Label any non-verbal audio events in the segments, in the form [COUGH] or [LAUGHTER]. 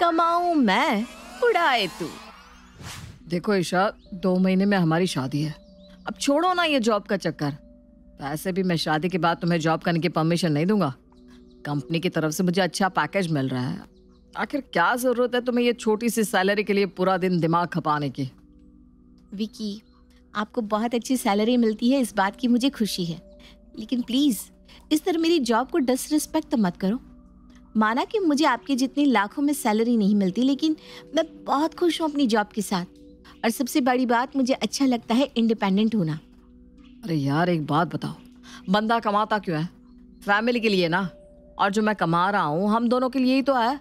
कमाऊ मैं उड़ाए तू देखो ईशा दो महीने में हमारी शादी है अब छोड़ो ना ये जॉब का चक्कर वैसे भी मैं शादी के बाद तुम्हें जॉब करने की परमिशन नहीं दूंगा कंपनी की तरफ से मुझे अच्छा पैकेज मिल रहा है आखिर क्या ज़रूरत है तुम्हें ये छोटी सी सैलरी के लिए पूरा दिन दिमाग खपाने की विकी आपको बहुत अच्छी सैलरी मिलती है इस बात की मुझे खुशी है लेकिन प्लीज़ इस तरह मेरी जॉब को डिसरिस्पेक्ट तो मत करो माना कि मुझे आपके जितनी लाखों में सैलरी नहीं मिलती लेकिन मैं बहुत खुश हूँ अपनी जॉब के साथ और सबसे बड़ी बात मुझे अच्छा लगता है इंडिपेंडेंट होना अरे यार एक बात बताओ बंदा कमाता क्यों है फैमिली के लिए ना और जो मैं कमा रहा हूँ हम दोनों के लिए ही तो है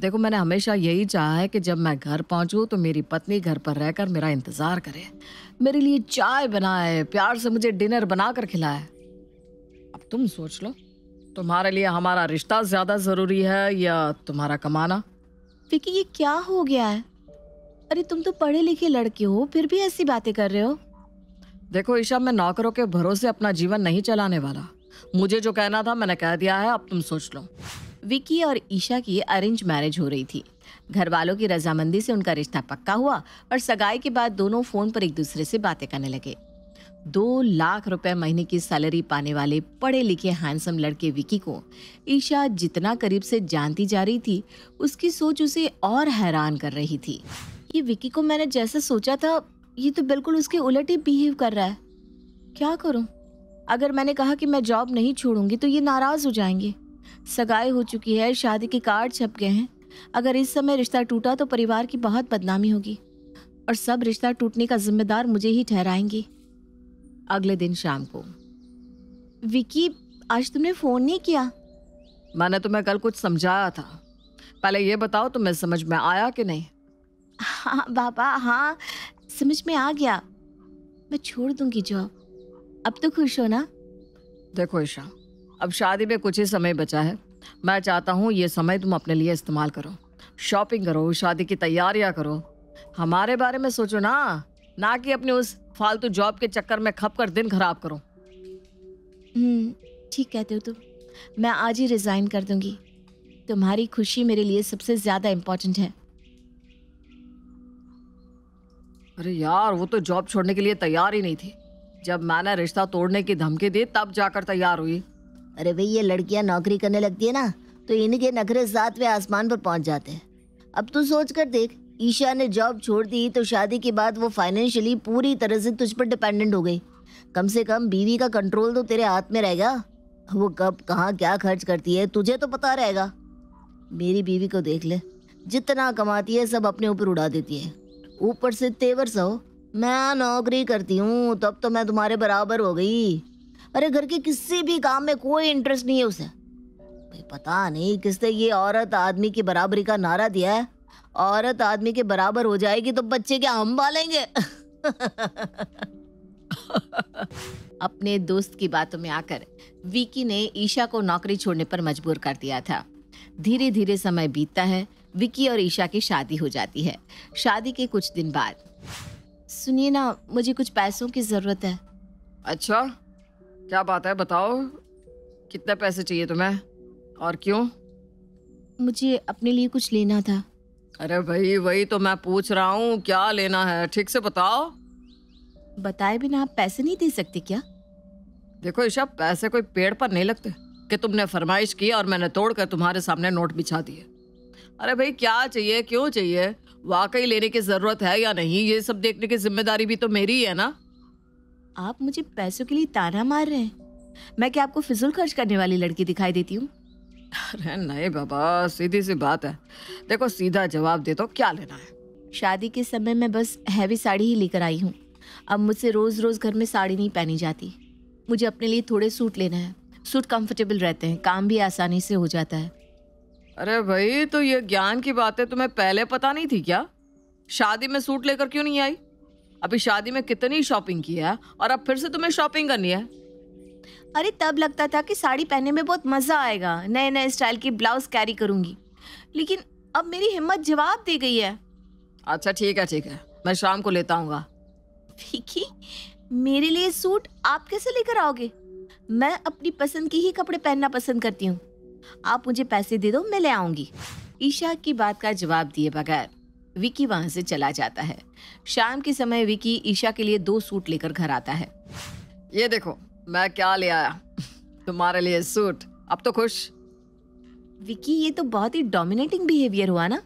देखो मैंने हमेशा यही चाहा है कि जब मैं घर पहुंचूं तो मेरी पत्नी घर पर रहकर मेरा इंतज़ार करे मेरे लिए चाय बनाए प्यार से मुझे डिनर बना कर खिलाए अब तुम सोच लो तुम्हारे लिए हमारा रिश्ता ज्यादा जरूरी है या तुम्हारा कमाना विकी ये क्या हो गया है अरे तुम तो पढ़े लिखे लड़के हो फिर भी ऐसी बातें कर रहे हो देखो ईशा मैं नौकरों के भरोसे अपना जीवन नहीं चलाने वाला मुझे जो कहना था मैंने कह दिया है अब तुम सोच लो विकी और ईशा की अरेंज मैरिज हो रही थी घर वालों की रजामंदी से उनका रिश्ता पक्का हुआ और सगाई के बाद दोनों फोन पर एक दूसरे से बातें करने लगे दो लाख रुपए महीने की सैलरी पाने वाले पढ़े लिखे हैंडसम लड़के विकी को ईशा जितना करीब से जानती जा रही थी उसकी सोच उसे और हैरान कर रही थी ये विकी को मैंने जैसा सोचा था ये तो बिल्कुल उसके उलट ही बिहेव कर रहा है क्या करूं अगर मैंने कहा कि मैं जॉब नहीं छोड़ूंगी तो ये नाराज़ हो जाएंगे सगाई हो चुकी है शादी के कार्ड छप गए हैं अगर इस समय रिश्ता टूटा तो परिवार की बहुत बदनामी होगी और सब रिश्ता टूटने का जिम्मेदार मुझे ही ठहराएंगी अगले दिन शाम को विकी आज तुमने फोन नहीं किया मैंने तुम्हें तो कल कुछ समझाया था पहले ये बताओ तुम्हें समझ में आया कि नहीं हाँ बाबा हाँ समझ में आ गया मैं छोड़ दूंगी जॉब अब तो खुश हो ना देखो ईशा अब शादी में कुछ ही समय बचा है मैं चाहता हूँ ये समय तुम अपने लिए इस्तेमाल करो शॉपिंग करो शादी की तैयारियाँ करो हमारे बारे में सोचो ना ना कि अपने उस फालतू जॉब के चक्कर में खप कर दिन खराब करो हम्म, ठीक कहते हो तुम मैं आज ही रिजाइन कर दूंगी तुम्हारी खुशी मेरे लिए सबसे ज्यादा इम्पोर्टेंट है अरे यार वो तो जॉब छोड़ने के लिए तैयार ही नहीं थी जब मैंने रिश्ता तोड़ने की धमकी दी तब जाकर तैयार हुई अरे भाई ये लड़कियां नौकरी करने लगती है ना तो इनके नखरे सातवें आसमान पर पहुंच जाते हैं अब तू सोच कर देख ईशा ने जॉब छोड़ दी तो शादी के बाद वो फाइनेंशियली पूरी तरह से तुझ पर डिपेंडेंट हो गई कम से कम बीवी का कंट्रोल तो तेरे हाथ में रहेगा वो कब कहाँ क्या खर्च करती है तुझे तो पता रहेगा मेरी बीवी को देख ले जितना कमाती है सब अपने ऊपर उड़ा देती है ऊपर से तेवर सो मैं नौकरी करती हूँ तब तो मैं तुम्हारे बराबर हो गई अरे घर के किसी भी काम में कोई इंटरेस्ट नहीं है उसे पता नहीं किसने ये औरत आदमी की बराबरी का नारा दिया है औरत आदमी के बराबर हो जाएगी तो बच्चे क्या हम पालेंगे अपने दोस्त की बातों में आकर विकी ने ईशा को नौकरी छोड़ने पर मजबूर कर दिया था धीरे धीरे समय बीतता है विकी और ईशा की शादी हो जाती है शादी के कुछ दिन बाद सुनिए ना मुझे कुछ पैसों की ज़रूरत है अच्छा क्या बात है बताओ कितने पैसे चाहिए तुम्हें और क्यों मुझे अपने लिए कुछ लेना था अरे भाई वही तो मैं पूछ रहा हूँ क्या लेना है ठीक से बताओ बताए बिना आप पैसे नहीं दे सकते क्या देखो ईशा पैसे कोई पेड़ पर नहीं लगते कि तुमने फरमाइश की और मैंने तोड़कर तुम्हारे सामने नोट बिछा दिए अरे भाई क्या चाहिए क्यों चाहिए वाकई लेने की जरूरत है या नहीं ये सब देखने की जिम्मेदारी भी तो मेरी ही है ना आप मुझे पैसों के लिए ताना मार रहे हैं मैं क्या आपको फिजूल खर्च करने वाली लड़की दिखाई देती हूँ अरे नहीं बाबा सीधी सी बात है देखो सीधा जवाब दे तो क्या लेना है शादी के समय मैं बस हैवी साड़ी ही लेकर आई हूँ अब मुझसे रोज रोज घर में साड़ी नहीं पहनी जाती मुझे अपने लिए थोड़े सूट लेना है सूट कंफर्टेबल रहते हैं काम भी आसानी से हो जाता है अरे भाई तो ये ज्ञान की बातें तुम्हें पहले पता नहीं थी क्या शादी में सूट लेकर क्यों नहीं आई अभी शादी में कितनी शॉपिंग की है और अब फिर से तुम्हें शॉपिंग करनी है अरे तब लगता था कि साड़ी पहनने में बहुत मज़ा आएगा नए नए स्टाइल की ब्लाउज कैरी करूंगी लेकिन अब मेरी हिम्मत जवाब दे गई है अच्छा ठीक है ठीक है मैं शाम को लेता हूँ मेरे लिए सूट आप कैसे लेकर आओगे मैं अपनी पसंद के ही कपड़े पहनना पसंद करती हूँ आप मुझे पैसे दे दो मैं ले आऊंगी ईशा की बात का जवाब दिए बगैर विकी वहाँ से चला जाता है शाम के समय विकी ईशा के लिए दो सूट लेकर घर आता है ये देखो मैं क्या ले आया तुम्हारे लिए सूट अब तो खुश विकी ये तो बहुत ही डोमिनेटिंग बिहेवियर हुआ ना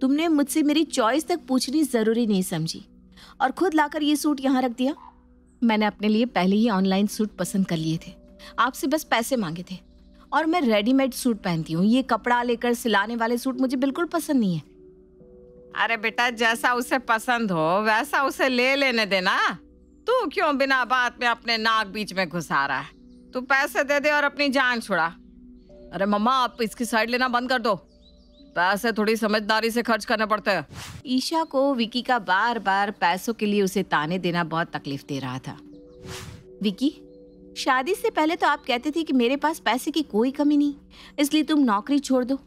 तुमने मुझसे मेरी चॉइस तक पूछनी ज़रूरी नहीं समझी और खुद लाकर ये सूट यहाँ रख दिया मैंने अपने लिए पहले ही ऑनलाइन सूट पसंद कर लिए थे आपसे बस पैसे मांगे थे और मैं रेडीमेड सूट पहनती हूँ ये कपड़ा लेकर सिलाने वाले सूट मुझे बिल्कुल पसंद नहीं है अरे बेटा जैसा उसे पसंद हो वैसा उसे ले लेने देना तू क्यों बिना बात में अपने नाक बीच में घुसा रहा है तू पैसे दे दे और अपनी जान छुड़ा अरे मम्मा आप इसकी साइड लेना बंद कर दो पैसे थोड़ी समझदारी से खर्च करने पड़ते हैं ईशा को विकी का बार बार पैसों के लिए उसे ताने देना बहुत तकलीफ दे रहा था विकी शादी से पहले तो आप कहते थे कि मेरे पास पैसे की कोई कमी नहीं इसलिए तुम नौकरी छोड़ दो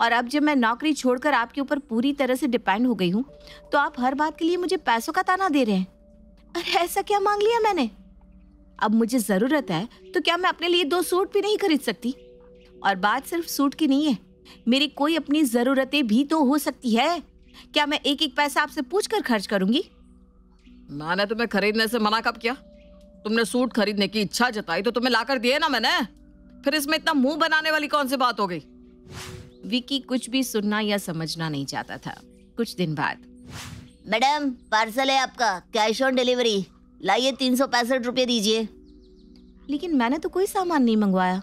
और अब जब मैं नौकरी छोड़कर आपके ऊपर पूरी तरह से डिपेंड हो गई हूँ तो आप हर बात के लिए मुझे पैसों का ताना दे रहे हैं अरे ऐसा क्या मांग लिया मैंने अब मुझे ज़रूरत है तो क्या मैं अपने लिए दो सूट भी नहीं खरीद सकती और बात सिर्फ सूट की नहीं है मेरी कोई अपनी ज़रूरतें भी तो हो सकती है क्या मैं एक एक पैसा आपसे पूछ कर खर्च करूंगी मैंने तुम्हें खरीदने से मना कब किया तुमने सूट खरीदने की इच्छा जताई तो तुम्हें लाकर दिए ना मैंने फिर इसमें इतना मुंह बनाने वाली कौन सी बात हो गई विकी कुछ भी सुनना या समझना नहीं चाहता था कुछ दिन बाद मैडम पार्सल है आपका कैश ऑन डिलीवरी लाइए तीन सौ पैंसठ रुपये दीजिए लेकिन मैंने तो कोई सामान नहीं मंगवाया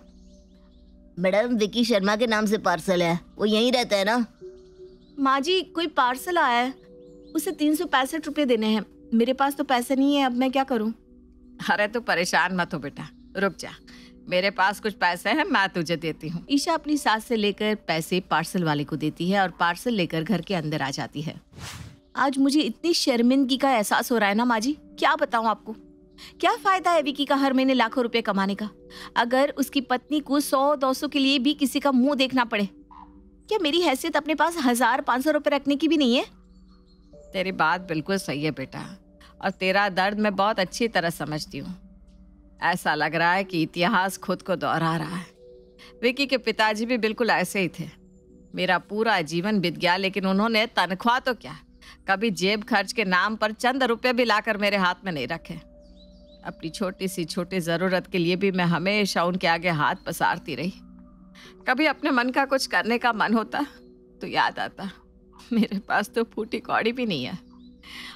मैडम विकी शर्मा के नाम से पार्सल है वो यहीं रहता है ना माँ जी कोई पार्सल आया है उसे तीन सौ पैंसठ रुपये देने हैं मेरे पास तो पैसे नहीं है अब मैं क्या करूँ अरे तो परेशान मत हो बेटा रुक जा मेरे पास कुछ पैसे हैं मैं तुझे देती हूँ ईशा अपनी सास से लेकर पैसे पार्सल वाले को देती है और पार्सल लेकर घर के अंदर आ जाती है आज मुझे इतनी शर्मिंदगी का एहसास हो रहा है ना माँ जी क्या बताऊँ आपको क्या फायदा है विकी का हर महीने लाखों रुपए कमाने का अगर उसकी पत्नी को सौ दो सौ के लिए भी किसी का मुंह देखना पड़े क्या मेरी हैसियत अपने पास हजार पाँच सौ रुपये रखने की भी नहीं है तेरी बात बिल्कुल सही है बेटा और तेरा दर्द मैं बहुत अच्छी तरह समझती हूँ ऐसा लग रहा है कि इतिहास खुद को दोहरा रहा है विकी के पिताजी भी बिल्कुल ऐसे ही थे मेरा पूरा जीवन बीत गया लेकिन उन्होंने तनख्वाह तो क्या कभी जेब खर्च के नाम पर चंद रुपए भी लाकर मेरे हाथ में नहीं रखे अपनी छोटी सी छोटी ज़रूरत के लिए भी मैं हमेशा उनके आगे हाथ पसारती रही कभी अपने मन का कुछ करने का मन होता तो याद आता मेरे पास तो फूटी कौड़ी भी नहीं है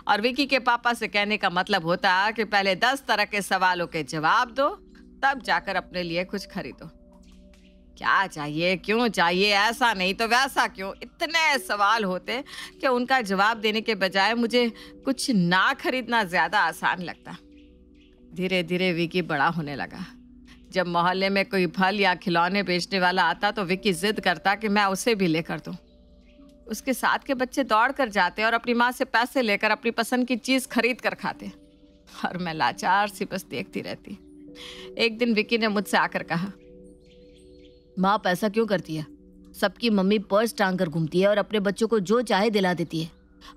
और विकी के पापा से कहने का मतलब होता कि पहले दस तरह के सवालों के जवाब दो तब जाकर अपने लिए कुछ खरीदो क्या चाहिए क्यों चाहिए ऐसा नहीं तो वैसा क्यों इतने सवाल होते कि उनका जवाब देने के बजाय मुझे कुछ ना खरीदना ज़्यादा आसान लगता धीरे धीरे विकी बड़ा होने लगा जब मोहल्ले में कोई फल या खिलौने बेचने वाला आता तो विकी जिद करता कि मैं उसे भी लेकर दूँ उसके साथ के बच्चे दौड़ कर जाते और अपनी माँ से पैसे लेकर अपनी पसंद की चीज़ खरीद कर खाते और मैं लाचार सी बस देखती रहती एक दिन विकी ने मुझसे आकर कहा माँ पैसा क्यों करती है सबकी मम्मी पर्स टांग कर घूमती है और अपने बच्चों को जो चाहे दिला देती है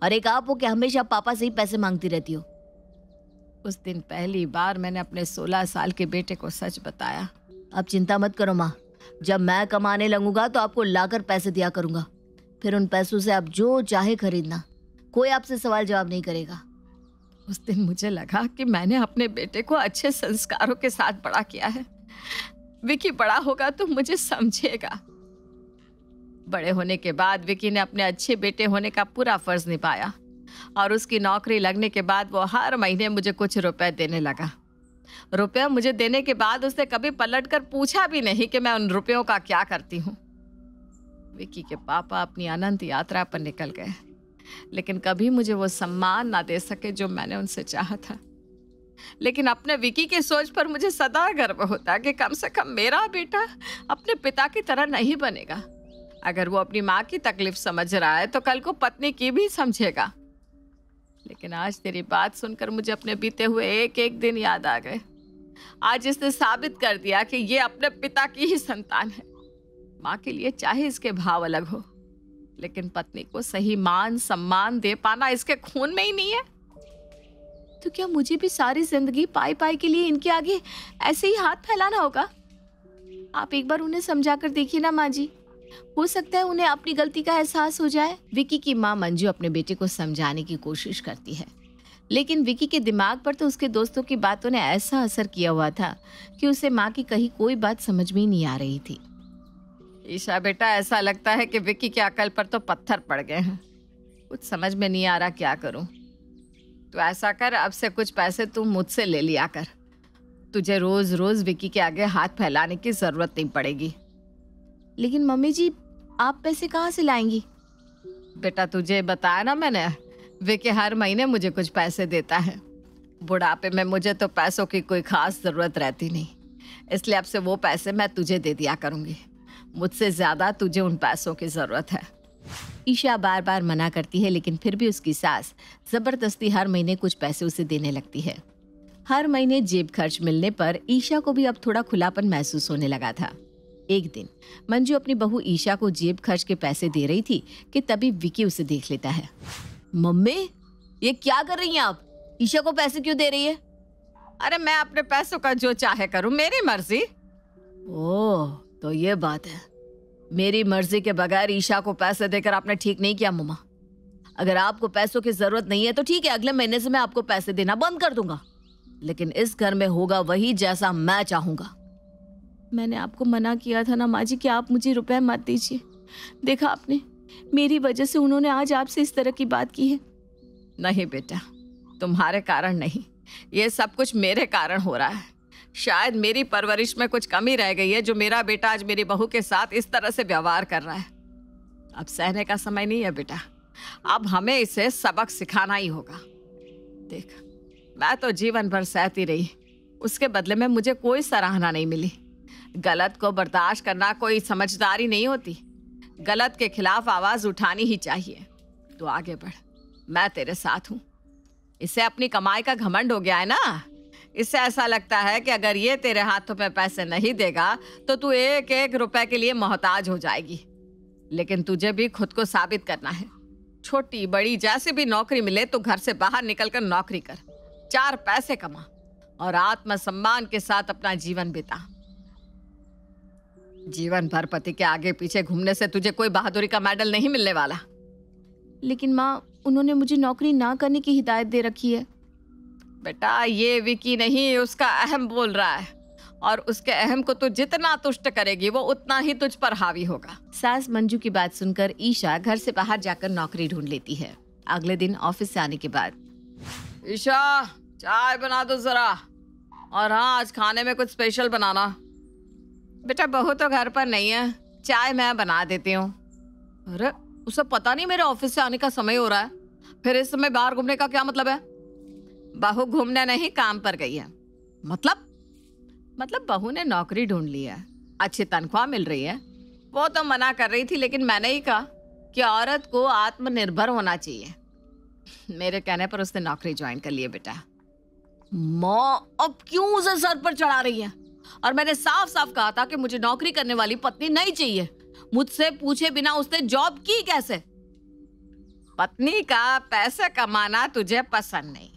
और एक आप हो कि हमेशा पापा से ही पैसे मांगती रहती हो उस दिन पहली बार मैंने अपने सोलह साल के बेटे को सच बताया अब चिंता मत करो माँ जब मैं कमाने लगूंगा तो आपको लाकर पैसे दिया करूंगा फिर उन पैसों से आप जो चाहे खरीदना कोई आपसे सवाल जवाब नहीं करेगा उस दिन मुझे लगा कि मैंने अपने बेटे को अच्छे संस्कारों के साथ बड़ा किया है विकी बड़ा होगा तो मुझे समझेगा बड़े होने के बाद विकी ने अपने अच्छे बेटे होने का पूरा फर्ज निभाया और उसकी नौकरी लगने के बाद वो हर महीने मुझे कुछ रुपए देने लगा रुपया मुझे देने के बाद उसने कभी पलट कर पूछा भी नहीं कि मैं उन रुपयों का क्या करती हूँ विकी के पापा अपनी अनंत यात्रा पर निकल गए लेकिन कभी मुझे वो सम्मान ना दे सके जो मैंने उनसे चाहा था लेकिन अपने विकी की सोच पर मुझे सदा गर्व होता कि कम से कम मेरा बेटा अपने पिता की तरह नहीं बनेगा अगर वो अपनी माँ की तकलीफ समझ रहा है तो कल को पत्नी की भी समझेगा लेकिन आज तेरी बात सुनकर मुझे अपने बीते हुए एक एक दिन याद आ गए आज इसने साबित कर दिया कि ये अपने पिता की ही संतान है माँ के लिए चाहे इसके भाव अलग हो लेकिन पत्नी को सही मान सम्मान दे पाना इसके खून में ही नहीं है तो क्या मुझे भी सारी जिंदगी पाई पाई के लिए इनके आगे ऐसे ही हाथ फैलाना होगा आप एक बार उन्हें समझा कर देखिए ना माँ जी हो सकता है उन्हें अपनी गलती का एहसास हो जाए विकी की माँ मंजू अपने बेटे को समझाने की कोशिश करती है लेकिन विकी के दिमाग पर तो उसके दोस्तों की बातों ने ऐसा असर किया हुआ था कि उसे माँ की कहीं कोई बात समझ में नहीं आ रही थी ईशा बेटा ऐसा लगता है कि विकी के अकल पर तो पत्थर पड़ गए हैं कुछ समझ में नहीं आ रहा क्या करूं तो ऐसा कर अब से कुछ पैसे तू मुझसे ले लिया कर तुझे रोज रोज विकी के आगे हाथ फैलाने की जरूरत नहीं पड़ेगी लेकिन मम्मी जी आप पैसे कहाँ से लाएंगी बेटा तुझे बताया ना मैंने विकी हर महीने मुझे कुछ पैसे देता है बुढ़ापे में मुझे तो पैसों की कोई खास जरूरत रहती नहीं इसलिए अब से वो पैसे मैं तुझे दे दिया करूँगी मुझसे ज़्यादा तुझे उन पैसों की ज़रूरत है ईशा बार बार मना करती है लेकिन फिर भी उसकी सास जबरदस्ती हर महीने कुछ पैसे उसे देने लगती है हर महीने जेब खर्च मिलने पर ईशा को भी अब थोड़ा खुलापन महसूस होने लगा था एक दिन मंजू अपनी बहू ईशा को जेब खर्च के पैसे दे रही थी कि तभी विकी उसे देख लेता है मम्मी ये क्या कर रही हैं आप ईशा को पैसे क्यों दे रही है अरे मैं अपने पैसों का जो चाहे करूं मेरी मर्जी ओह तो ये बात है मेरी मर्जी के बगैर ईशा को पैसे देकर आपने ठीक नहीं किया मम्मा अगर आपको पैसों की जरूरत नहीं है तो ठीक है अगले महीने से मैं आपको पैसे देना बंद कर दूंगा लेकिन इस घर में होगा वही जैसा मैं चाहूंगा मैंने आपको मना किया था ना माँ जी कि आप मुझे रुपए मत दीजिए देखा आपने मेरी वजह से उन्होंने आज आपसे इस तरह की बात की है नहीं बेटा तुम्हारे कारण नहीं ये सब कुछ मेरे कारण हो रहा है शायद मेरी परवरिश में कुछ कमी रह गई है जो मेरा बेटा आज मेरी बहू के साथ इस तरह से व्यवहार कर रहा है अब सहने का समय नहीं है बेटा अब हमें इसे सबक सिखाना ही होगा देख मैं तो जीवन भर सहती रही उसके बदले में मुझे कोई सराहना नहीं मिली गलत को बर्दाश्त करना कोई समझदारी नहीं होती गलत के खिलाफ आवाज़ उठानी ही चाहिए तो आगे बढ़ मैं तेरे साथ हूँ इसे अपनी कमाई का घमंड हो गया है ना इससे ऐसा लगता है कि अगर ये तेरे हाथों में पैसे नहीं देगा तो तू एक एक रुपए के लिए मोहताज हो जाएगी लेकिन तुझे भी खुद को साबित करना है छोटी बड़ी जैसे भी नौकरी मिले तो घर से बाहर निकलकर नौकरी कर चार पैसे कमा और आत्मसम्मान के साथ अपना जीवन बिता जीवन भर पति के आगे पीछे घूमने से तुझे कोई बहादुरी का मेडल नहीं मिलने वाला लेकिन माँ उन्होंने मुझे नौकरी ना करने की हिदायत दे रखी है बेटा ये विकी नहीं उसका अहम बोल रहा है और उसके अहम को तू जितना तुष्ट करेगी वो उतना ही तुझ पर हावी होगा सास मंजू की बात सुनकर ईशा घर से बाहर जाकर नौकरी ढूंढ लेती है अगले दिन ऑफिस से आने के बाद ईशा चाय बना दो जरा और हाँ आज खाने में कुछ स्पेशल बनाना बेटा बहू तो घर पर नहीं है चाय मैं बना देती हूँ अरे उसे पता नहीं मेरे ऑफिस से आने का समय हो रहा है फिर इस समय बाहर घूमने का क्या मतलब है बहू घूमने नहीं काम पर गई है मतलब मतलब बहू ने नौकरी ढूंढ ली है अच्छी तनख्वाह मिल रही है वो तो मना कर रही थी लेकिन मैंने ही कहा कि औरत को आत्मनिर्भर होना चाहिए मेरे कहने पर उसने नौकरी ज्वाइन कर ली है बेटा माँ अब क्यों उसे सर पर चढ़ा रही है और मैंने साफ साफ कहा था कि मुझे नौकरी करने वाली पत्नी नहीं चाहिए मुझसे पूछे बिना उसने जॉब की कैसे पत्नी का पैसे कमाना तुझे पसंद नहीं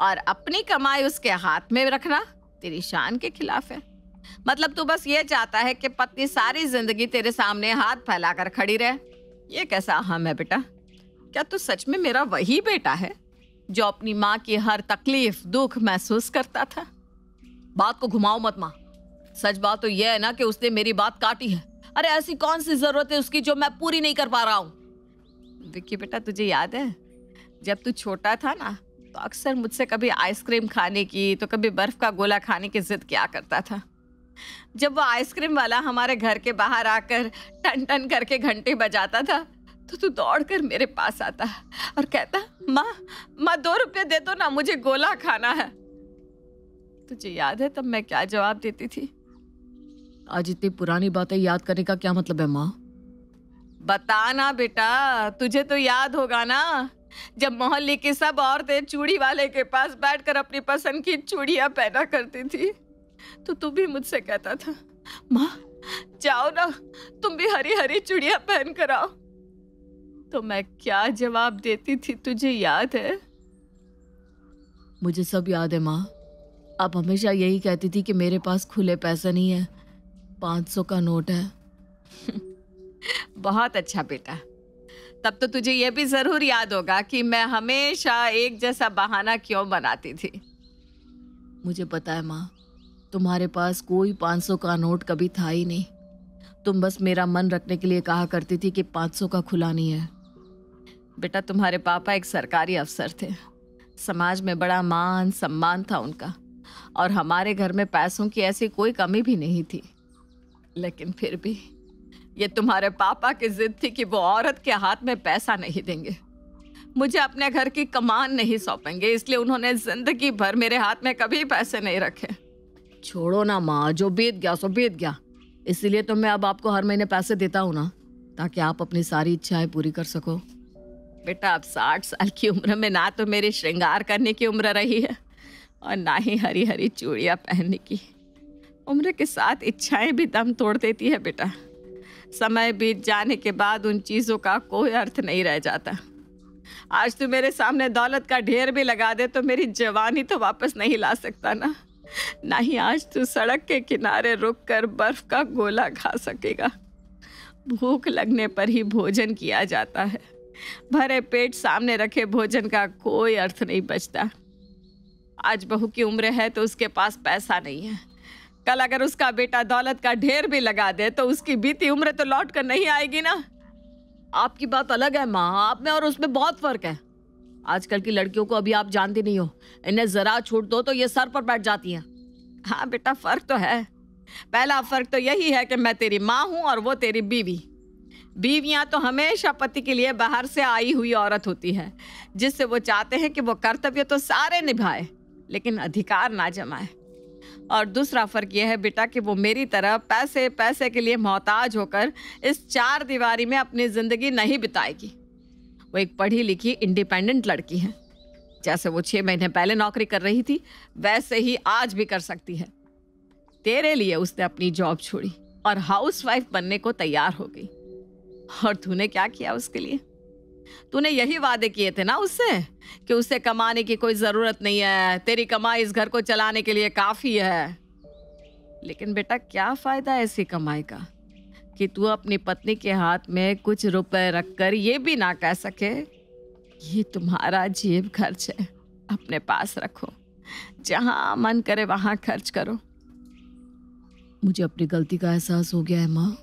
और अपनी कमाई उसके हाथ में रखना तेरी शान के खिलाफ है मतलब तू बस ये चाहता है कि पत्नी सारी जिंदगी तेरे सामने हाथ फैलाकर खड़ी रहे ये कैसा हम है बेटा क्या तू सच में मेरा वही बेटा है जो अपनी माँ की हर तकलीफ दुख महसूस करता था बात को घुमाओ मत माँ सच बात तो यह है ना कि उसने मेरी बात काटी है अरे ऐसी कौन सी जरूरत है उसकी जो मैं पूरी नहीं कर पा रहा हूँ विक्की बेटा तुझे याद है जब तू छोटा था ना तो अक्सर मुझसे कभी आइसक्रीम खाने की तो कभी बर्फ़ का गोला खाने की ज़िद किया करता था जब वो आइसक्रीम वाला हमारे घर के बाहर आकर टन टन करके घंटे बजाता था तो तू दौड़कर मेरे पास आता और कहता माँ माँ दो रुपये दे दो ना मुझे गोला खाना है तुझे याद है तब मैं क्या जवाब देती थी आज इतनी पुरानी बातें याद करने का क्या मतलब है माँ बताना बेटा तुझे तो याद होगा ना जब मोहल्ले की सब औरतें चूड़ी वाले के पास बैठकर अपनी पसंद की चूड़ियां पहना करती थी तो तू भी मुझसे कहता था माँ जाओ ना तुम भी हरी हरी चूड़ियां पहन कर आओ तो मैं क्या जवाब देती थी तुझे याद है मुझे सब याद है माँ आप हमेशा यही कहती थी कि मेरे पास खुले पैसे नहीं है पांच सौ का नोट है [LAUGHS] बहुत अच्छा बेटा तब तो तुझे ये भी जरूर याद होगा कि मैं हमेशा एक जैसा बहाना क्यों बनाती थी मुझे पता है माँ तुम्हारे पास कोई 500 का नोट कभी था ही नहीं तुम बस मेरा मन रखने के लिए कहा करती थी कि 500 का खुला नहीं है बेटा तुम्हारे पापा एक सरकारी अफसर थे समाज में बड़ा मान सम्मान था उनका और हमारे घर में पैसों की ऐसी कोई कमी भी नहीं थी लेकिन फिर भी ये तुम्हारे पापा की जिद थी कि वो औरत के हाथ में पैसा नहीं देंगे मुझे अपने घर की कमान नहीं सौंपेंगे इसलिए उन्होंने जिंदगी भर मेरे हाथ में कभी पैसे नहीं रखे छोड़ो ना माँ जो बीत गया सो बीत गया इसीलिए तो मैं अब आपको हर महीने पैसे देता हूँ ना ताकि आप अपनी सारी इच्छाएं पूरी कर सको बेटा अब साठ साल की उम्र में ना तो मेरी श्रृंगार करने की उम्र रही है और ना ही हरी हरी चूड़ियाँ पहनने की उम्र के साथ इच्छाएं भी दम तोड़ देती है बेटा समय बीत जाने के बाद उन चीज़ों का कोई अर्थ नहीं रह जाता आज तू मेरे सामने दौलत का ढेर भी लगा दे तो मेरी जवानी तो वापस नहीं ला सकता ना ना ही आज तू सड़क के किनारे रुक कर बर्फ का गोला खा सकेगा भूख लगने पर ही भोजन किया जाता है भरे पेट सामने रखे भोजन का कोई अर्थ नहीं बचता आज बहू की उम्र है तो उसके पास पैसा नहीं है कल अगर उसका बेटा दौलत का ढेर भी लगा दे तो उसकी बीती उम्र तो लौट कर नहीं आएगी ना आपकी बात अलग है माँ आप में और उसमें बहुत फर्क है आजकल की लड़कियों को अभी आप जानती नहीं हो इन्हें जरा छूट दो तो ये सर पर बैठ जाती हैं हाँ बेटा फर्क तो है पहला फर्क तो यही है कि मैं तेरी माँ हूँ और वो तेरी बीवी बीवियाँ तो हमेशा पति के लिए बाहर से आई हुई औरत होती है जिससे वो चाहते हैं कि वो कर्तव्य तो सारे निभाए लेकिन अधिकार ना जमाए और दूसरा फ़र्क यह है बेटा कि वो मेरी तरह पैसे पैसे के लिए मोहताज होकर इस चार दीवारी में अपनी ज़िंदगी नहीं बिताएगी वो एक पढ़ी लिखी इंडिपेंडेंट लड़की है जैसे वो छः महीने पहले नौकरी कर रही थी वैसे ही आज भी कर सकती है तेरे लिए उसने अपनी जॉब छोड़ी और हाउसवाइफ बनने को तैयार हो गई और तूने क्या किया उसके लिए तूने यही वादे किए थे ना उससे कि उसे कमाने की कोई ज़रूरत नहीं है तेरी कमाई इस घर को चलाने के लिए काफ़ी है लेकिन बेटा क्या फ़ायदा है ऐसी कमाई का कि तू अपनी पत्नी के हाथ में कुछ रुपए रखकर ये भी ना कह सके ये तुम्हारा जेब खर्च है अपने पास रखो जहां मन करे वहां खर्च करो मुझे अपनी गलती का एहसास हो गया है माँ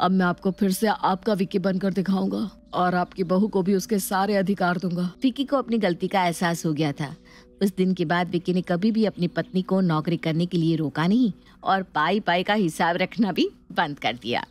अब मैं आपको फिर से आपका विक्की बनकर दिखाऊंगा और आपकी बहू को भी उसके सारे अधिकार दूंगा विक्की को अपनी गलती का एहसास हो गया था उस दिन के बाद विक्की ने कभी भी अपनी पत्नी को नौकरी करने के लिए रोका नहीं और पाई पाई का हिसाब रखना भी बंद कर दिया